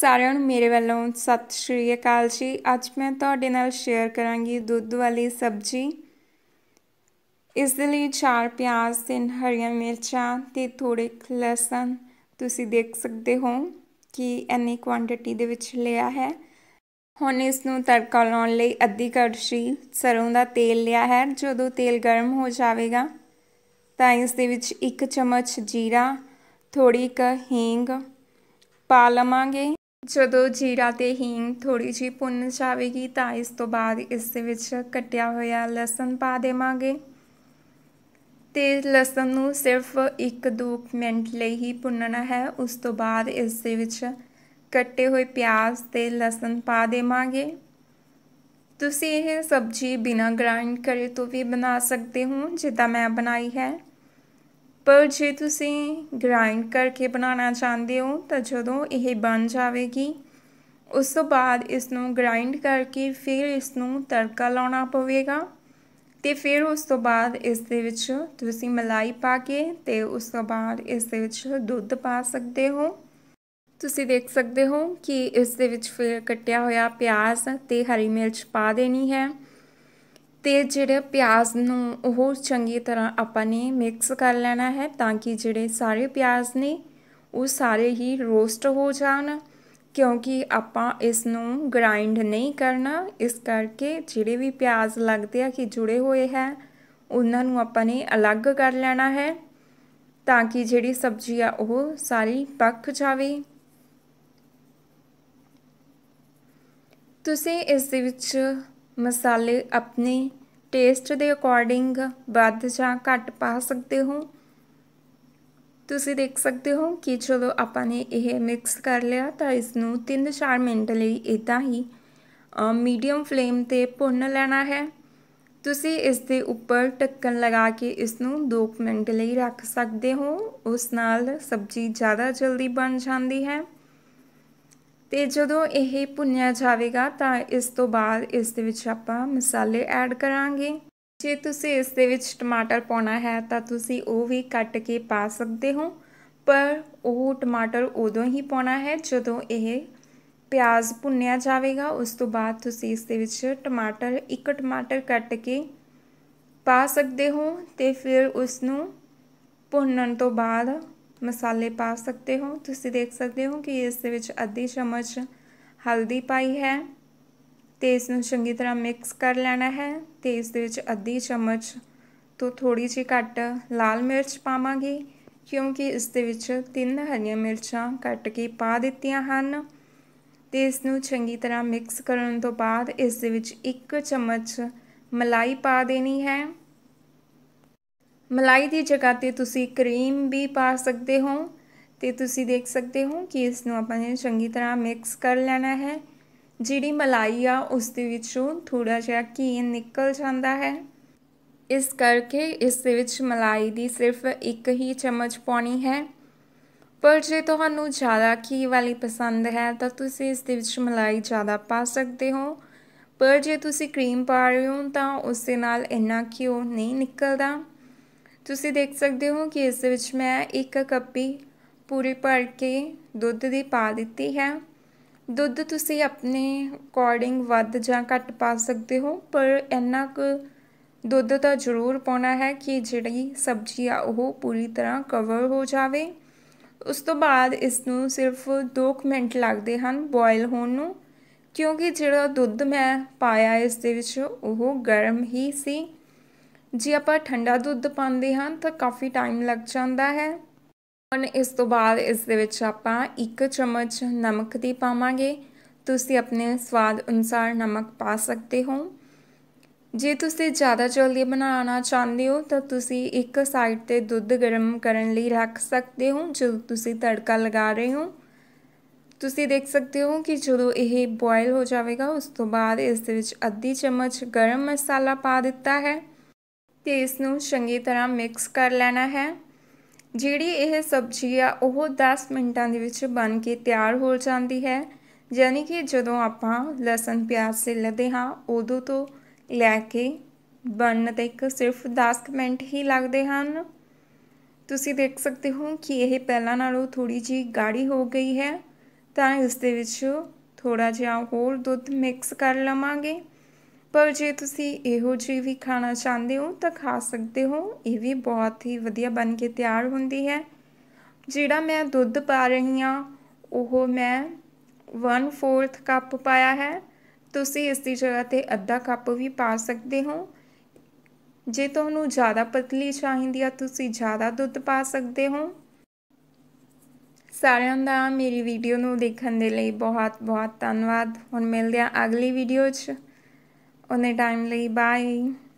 ਸਾਰਿਆਂ ਨੂੰ ਮੇਰੇ ਵੱਲੋਂ ਸਤਿ ਸ਼੍ਰੀ ਅਕਾਲ ਜੀ ਅੱਜ ਮੈਂ ਤੁਹਾਡੇ ਨਾਲ ਸ਼ੇਅਰ ਕਰਾਂਗੀ ਦੁੱਧ ਵਾਲੀ ਸਬਜ਼ੀ ਇਸ ਦੇ ਲਈ ਚਾਰ ਪਿਆਜ਼ ਤਿੰਨ ਹਰੀਆਂ ਮਿਰਚਾਂ ਤੇ ਥੋੜੇ ਲਸਣ ਤੁਸੀਂ ਦੇਖ ਸਕਦੇ ਹੋ ਕਿ ਐਨੀ ਕੁਆਂਟੀਟੀ ਦੇ ਵਿੱਚ ਲਿਆ ਹੈ ਹੁਣ ਇਸ ਨੂੰ ਤੜਕਾ ਲਾਉਣ ਲਈ ਅੱਧੀ ਕੜਛੀ ਸਰੋਂ ਦਾ ਤੇਲ ਲਿਆ ਹੈ ਜਦੋਂ ਤੇਲ ਗਰਮ ਹੋ ਜਾਵੇਗਾ ਤਾਂ ਇਸ ਦੇ ਵਿੱਚ 1 ਚਮਚ ਜੀਰਾ ਥੋੜੀ ਕ ਹੀਂਗ ਪਾ ਲਵਾਂਗੇ ਜਦੋਂ ਜੀਰਾ ਤੇ ਹੀਂਗ ਥੋੜੀ ਜੀ ਪੁੰਨ ਜਾਵੇਗੀ ਤਾਂ ਇਸ ਤੋਂ ਬਾਅਦ ਇਸ ਦੇ ਵਿੱਚ ਕੱਟਿਆ ਹੋਇਆ ਲਸਣ ਪਾ ਦੇਵਾਂਗੇ ਤੇ ਲਸਣ ਨੂੰ ਸਿਰਫ ਇੱਕ 2 ਮਿੰਟ ਲਈ ਹੀ ਪੁੰਨਣਾ ਹੈ ਉਸ ਤੋਂ ਬਾਅਦ ਇਸ ਦੇ ਵਿੱਚ ਕੱਟੇ ਹੋਏ ਪਿਆਜ਼ ਤੇ ਲਸਣ ਪਾ ਦੇਵਾਂਗੇ ਤੁਸੀਂ ਇਹ ਸਬਜ਼ੀ ਬਿਨਾਂ ਗ੍ਰਾਈਂਡ ਕਰੇ ਤੋਂ ਵੀ ਬਣਾ ਸਕਦੇ ਹੋ ਜਿੱਦਾਂ ਮੈਂ ਬਣਾਈ ਹੈ ਪਰ ਜੇ ਤੁਸੀਂ ਗ੍ਰਾਈਂਡ ਕਰਕੇ ਬਣਾਉਣਾ ਚਾਹੁੰਦੇ ਹੋ ਤਾਂ ਜਦੋਂ ਇਹ ਬਣ ਜਾਵੇਗੀ ਉਸ ਤੋਂ ਬਾਅਦ ਇਸ ਨੂੰ ਗ੍ਰਾਈਂਡ ਕਰਕੇ ਫਿਰ ਇਸ ਨੂੰ ਤੜਕਾ ਲਾਉਣਾ ਪਵੇਗਾ ਤੇ ਫਿਰ ਉਸ ਤੋਂ ਬਾਅਦ ਇਸ ਦੇ ਵਿੱਚ ਤੁਸੀਂ ਮਲਾਈ ਪਾ ਕੇ ਤੇ ਉਸ ਤੋਂ ਬਾਅਦ ਇਸ ਦੇ ਵਿੱਚ ਦੁੱਧ ਪਾ ਸਕਦੇ ਹੋ ਤੁਸੀਂ ਦੇਖ ਸਕਦੇ ਹੋ ਕਿ ਇਸ ਦੇ ਵਿੱਚ ਫਿਰ ਕੱਟਿਆ ਹੋਇਆ ਪਿਆਜ਼ ਤੇ ਹਰੀ ਮਿਰਚ ਪਾ ਦੇਣੀ ਹੈ ਤੇ ਜਿਹੜੇ ਪਿਆਜ਼ ਨੂੰ ਉਹ ਚੰਗੀ ਤਰ੍ਹਾਂ ਆਪਾਂ ਨੇ ਮਿਕਸ ਕਰ ਲੈਣਾ ਹੈ ਤਾਂ ਕਿ ਜਿਹੜੇ ਸਾਰੇ ਪਿਆਜ਼ ਨੇ ਉਹ ਸਾਰੇ ਹੀ ਰੋਸਟ ਹੋ ਜਾਣ ਕਿਉਂਕਿ ਆਪਾਂ ਇਸ ਨੂੰ ਗ੍ਰਾਈਂਡ ਨਹੀਂ ਕਰਨਾ ਇਸ ਕਰਕੇ ਜਿਹੜੇ ਵੀ ਪਿਆਜ਼ ਲੱਗਦੇ ਆ ਕਿ ਜੁੜੇ ਹੋਏ ਹੈ ਉਹਨਾਂ ਨੂੰ ਆਪਾਂ ਨੇ ਅਲੱਗ ਕਰ ਲੈਣਾ ਹੈ ਤਾਂ ਕਿ ਜਿਹੜੀ ਸਬਜ਼ੀ ਆ ਉਹ ਸਾਰੀ ਪੱਕ ਜਾਵੇ ਤੁਸੀਂ ਇਸ ਦੇ ਵਿੱਚ ਮਸਾਲੇ ਆਪਣੇ ਟੇਸਟ ਦੇ ਅਕੋਰਡਿੰਗ ਵੱਧ ਜਾਂ ਘੱਟ ਪਾ ਸਕਦੇ ਹੋ ਤੁਸੀਂ ਦੇਖ ਸਕਦੇ ਹੋ ਕਿ ਜਦੋਂ ਆਪਾਂ ਨੇ ਇਹ ਮਿਕਸ ਕਰ ਲਿਆ ਤਾਂ ਇਸ ਨੂੰ 3-4 ਮਿੰਟ ਲਈ ਇਦਾਂ ਹੀ ਮੀਡੀਅਮ ਫਲੇਮ ਤੇ ਭੁੰਨ ਲੈਣਾ ਹੈ ਤੁਸੀਂ ਇਸ ਦੇ ਉੱਪਰ ਢੱਕਣ ਲਗਾ ਕੇ ਇਸ ਨੂੰ 2 ਮਿੰਟ ਲਈ ਰੱਖ ਸਕਦੇ ਹੋ ਉਸ ਨਾਲ ਸਬਜ਼ੀ ਜ਼ਿਆਦਾ ਜਲਦੀ ਬਣ ਜਾਂਦੀ ਹੈ ਤੇ ਜਦੋਂ ਇਹ ਭੁੰਨਿਆ ਜਾਵੇਗਾ ਤਾਂ ਇਸ ਤੋਂ ਬਾਅਦ ਇਸ ਦੇ ਵਿੱਚ ਆਪਾਂ ਮਸਾਲੇ ਐਡ ਕਰਾਂਗੇ ਜੇ ਤੁਸੀਂ ਇਸ ਦੇ ਵਿੱਚ ਟਮਾਟਰ ਪਾਉਣਾ ਹੈ ਤਾਂ ਤੁਸੀਂ ਉਹ ਵੀ ਕੱਟ ਕੇ ਪਾ ਸਕਦੇ ਹੋ ਪਰ ਉਹ ਟਮਾਟਰ ਉਦੋਂ ਹੀ ਪਾਉਣਾ ਹੈ ਜਦੋਂ ਇਹ ਪਿਆਜ਼ ਭੁੰਨਿਆ ਜਾਵੇਗਾ ਉਸ ਤੋਂ ਬਾਅਦ ਤੁਸੀਂ ਇਸ ਦੇ ਵਿੱਚ ਟਮਾਟਰ ਇੱਕ ਟਮਾਟਰ ਕੱਟ ਕੇ ਪਾ ਸਕਦੇ ਹੋ ਤੇ ਫਿਰ ਉਸ ਨੂੰ ਭੁੰਨਣ ਤੋਂ ਬਾਅਦ ਮਸਾਲੇ ਪਾ ਸਕਦੇ ਹੋ ਤੁਸੀਂ ਦੇਖ ਸਕਦੇ ਹੋ ਕਿ ਇਸ ਦੇ ਵਿੱਚ ਅੱਧੀ ਚਮਚ ਹਲਦੀ ਪਾਈ ਹੈ ਤੇ ਇਸ ਨੂੰ ਚੰਗੀ ਤਰ੍ਹਾਂ ਮਿਕਸ ਕਰ ਲੈਣਾ ਹੈ ਤੇ ਇਸ ਦੇ ਵਿੱਚ ਅੱਧੀ ਚਮਚ ਤੋਂ ਥੋੜੀ ਜਿਹੀ ਘੱਟ ਲਾਲ ਮਿਰਚ ਪਾਵਾਂਗੇ ਕਿਉਂਕਿ ਇਸ ਦੇ ਵਿੱਚ ਤਿੰਨ ਹਰੀਆਂ ਮਿਰਚਾਂ ਕੱਟ ਕੇ ਪਾ ਦਿੱਤੀਆਂ ਹਨ ਤੇ ਇਸ ਨੂੰ ਚੰਗੀ ਤਰ੍ਹਾਂ ਮਿਕਸ ਕਰਨ ਤੋਂ ਬਾਅਦ ਇਸ ਦੇ ਵਿੱਚ ਇੱਕ ਚਮਚ ਮਲਾਈ ਪਾ ਦੇਣੀ ਹੈ ਮਲਾਈ ਦੀ ਜਗ੍ਹਾ ਤੇ ਤੁਸੀਂ ਕਰੀਮ ਵੀ ਪਾ ਸਕਦੇ ਹੋ ਤੇ ਤੁਸੀਂ ਦੇਖ ਸਕਦੇ ਹੋ ਕਿ ਇਸ ਨੂੰ ਆਪਾਂ ਨੇ ਚੰਗੀ ਤਰ੍ਹਾਂ ਮਿਕਸ ਕਰ ਲੈਣਾ ਹੈ ਜਿਹੜੀ ਮਲਾਈ ਆ ਉਸ ਦੇ ਵਿੱਚੋਂ ਥੋੜਾ ਜਿਹਾ ਘੀ ਨਿਕਲ ਜਾਂਦਾ ਹੈ ਇਸ ਕਰਕੇ ਇਸ ਦੇ ਵਿੱਚ ਮਲਾਈ ਦੀ ਸਿਰਫ ਇੱਕ ਹੀ ਚਮਚ ਪਾਉਣੀ ਹੈ ਪਰ ਜੇ ਤੁਹਾਨੂੰ ਜ਼ਿਆਦਾ ਘੀ ਵਾਲੀ ਪਸੰਦ ਹੈ ਤਾਂ ਤੁਸੀਂ ਇਸ ਦੇ ਵਿੱਚ ਮਲਾਈ ਜ਼ਿਆਦਾ ਪਾ ਸਕਦੇ ਹੋ ਪਰ ਜੇ ਤੁਸੀਂ ਕਰੀਮ ਪਾ ਰਹੇ ਹੋ ਤਾਂ ਉਸ ਦੇ ਨਾਲ ਇੰਨਾ ਘਿਓ ਨਹੀਂ ਨਿਕਲਦਾ ਤੁਸੀਂ ਦੇਖ ਸਕਦੇ ਹੋ ਕਿ ਇਸ ਦੇ ਵਿੱਚ ਮੈਂ ਇੱਕ ਕੱਪੀ ਪੂਰੀ ਭਰ ਕੇ ਦੁੱਧ ਦੀ ਪਾ ਦਿੱਤੀ ਹੈ ਦੁੱਧ ਤੁਸੀਂ ਆਪਣੇ ਅਕੋਰਡਿੰਗ ਵੱਧ ਜਾਂ ਘੱਟ ਪਾ ਸਕਦੇ ਹੋ ਪਰ ਇੰਨਾ ਕੁ ਦੁੱਧ ਤਾਂ ਜ਼ਰੂਰ ਪਾਉਣਾ ਹੈ ਕਿ ਜਿਹੜੀ ਸਬਜ਼ੀ ਆ ਉਹ ਪੂਰੀ ਤਰ੍ਹਾਂ ਕਵਰ ਹੋ ਜਾਵੇ ਉਸ ਤੋਂ ਬਾਅਦ ਇਸ ਨੂੰ ਸਿਰਫ 2 ਮਿੰਟ ਲੱਗਦੇ ਹਨ ਬੋਇਲ ਹੋਣ ਨੂੰ ਕਿਉਂਕਿ ਜਿਹੜਾ ਦੁੱਧ ਮੈਂ ਪਾਇਆ ਇਸ ਦੇ ਵਿੱਚ ਉਹ ਗਰਮ ਹੀ ਸੀ ਜੇ ਆਪਾਂ ਠੰਡਾ ਦੁੱਧ ਪਾਉਂਦੇ ਹਾਂ ਤਾਂ ਕਾਫੀ ਟਾਈਮ ਲੱਗ ਜਾਂਦਾ ਹੈ ਹੁਣ ਇਸ ਤੋਂ ਬਾਅਦ ਇਸ ਦੇ ਵਿੱਚ ਆਪਾਂ 1 ਚਮਚ ਨਮਕ ਦੀ ਪਾਵਾਂਗੇ ਤੁਸੀਂ ਆਪਣੇ ਸਵਾਦ ਅਨੁਸਾਰ ਨਮਕ ਪਾ ਸਕਦੇ ਹੋ ਜੇ ਤੁਸੀਂ ਜ਼ਿਆਦਾ ਜਲਦੀ ਬਣਾਉਣਾ ਚਾਹੁੰਦੇ ਹੋ ਤਾਂ ਤੁਸੀਂ ਇੱਕ ਸਾਈਡ ਤੇ ਦੁੱਧ ਗਰਮ ਕਰਨ ਲਈ ਰੱਖ ਸਕਦੇ ਹੋ ਜਦੋਂ ਤੁਸੀਂ ਤੜਕਾ ਲਗਾ ਰਹੇ ਹੋ ਤੁਸੀਂ ਦੇਖ ਸਕਦੇ ਹੋ ਕਿ ਜਦੋਂ ਇਹ ਬੋਇਲ ਹੋ ਜਾਵੇਗਾ ਉਸ ਤੋਂ ਬਾਅਦ ਇਸ ਦੇ ਵਿੱਚ ਅੱਧੀ ਚਮਚ ਗਰਮ ਮਸਾਲਾ ਪਾ ਦਿੱਤਾ ਹੈ ਤੇ ਇਸ ਨੂੰ ਚੰਗੀ ਤਰ੍ਹਾਂ ਮਿਕਸ ਕਰ ਲੈਣਾ ਹੈ ਜਿਹੜੀ ਇਹ ਸਬਜ਼ੀ ਆ ਉਹ 10 ਮਿੰਟਾਂ ਦੇ ਵਿੱਚ ਬਣ ਕੇ ਤਿਆਰ ਹੋ ਜਾਂਦੀ ਹੈ ਯਾਨੀ ਕਿ ਜਦੋਂ ਆਪਾਂ ਲਸਣ ਪਿਆਜ਼ ਸਿੱਲਦੇ ਹਾਂ ਉਦੋਂ ਤੋਂ ਲੈ ਕੇ ਬਣਨ ਤੱਕ ਸਿਰਫ 10 ਮਿੰਟ ਹੀ ਲੱਗਦੇ ਹਨ ਤੁਸੀਂ ਦੇਖ ਸਕਦੇ ਹੋ ਕਿ ਇਹ ਪਹਿਲਾਂ ਨਾਲੋਂ ਥੋੜੀ ਜੀ ਗਾੜੀ ਹੋ ਗਈ ਹੈ ਤਾਂ ਇਸ ਦੇ ਵਿੱਚ ਥੋੜਾ ਜਿਹਾ ਹੋਰ ਦੁੱਧ ਮਿਕਸ ਕਰ ਲਵਾਂਗੇ ਪਰ ਜੇ ਤੁਸੀਂ ਇਹੋ ਜਿਹੀ ਵੀ ਖਾਣਾ ਚਾਹੁੰਦੇ ਹੋ ਤਾਂ ਖਾ ਸਕਦੇ ਹੋ ਇਹ ਵੀ ਬਹੁਤ ਹੀ ਵਧੀਆ ਬਣ ਕੇ ਤਿਆਰ ਹੁੰਦੀ ਹੈ ਜਿਹੜਾ ਮੈਂ ਦੁੱਧ ਪਾ ਰਹੀ ਹਾਂ ਉਹ ਮੈਂ 1/4 ਕੱਪ ਪਾਇਆ ਹੈ ਤੁਸੀਂ ਇਸ ਦੀ ਜਗ੍ਹਾ ਤੇ ਅੱਧਾ ਕੱਪ ਵੀ ਪਾ ਸਕਦੇ ਹੋ ਜੇ ਤੁਹਾਨੂੰ ਜ਼ਿਆਦਾ ਪਤਲੀ ਚਾਹੀਦੀ ਆ ਤੁਸੀਂ ਜ਼ਿਆਦਾ ਦੁੱਧ ਪਾ ਸਕਦੇ ਹੋ ਸਾਰਿਆਂ ਦਾ ਮੇਰੀ ਵੀਡੀਓ ਨੂੰ ਦੇਖਣ ਦੇ ਲਈ ਬਹੁਤ ਬਹੁਤ ਧੰਨਵਾਦ ਹੁਣ ਮਿਲਦੇ ਆ ਅਗਲੀ ਵੀਡੀਓ 'ਚ On a timely. Bye.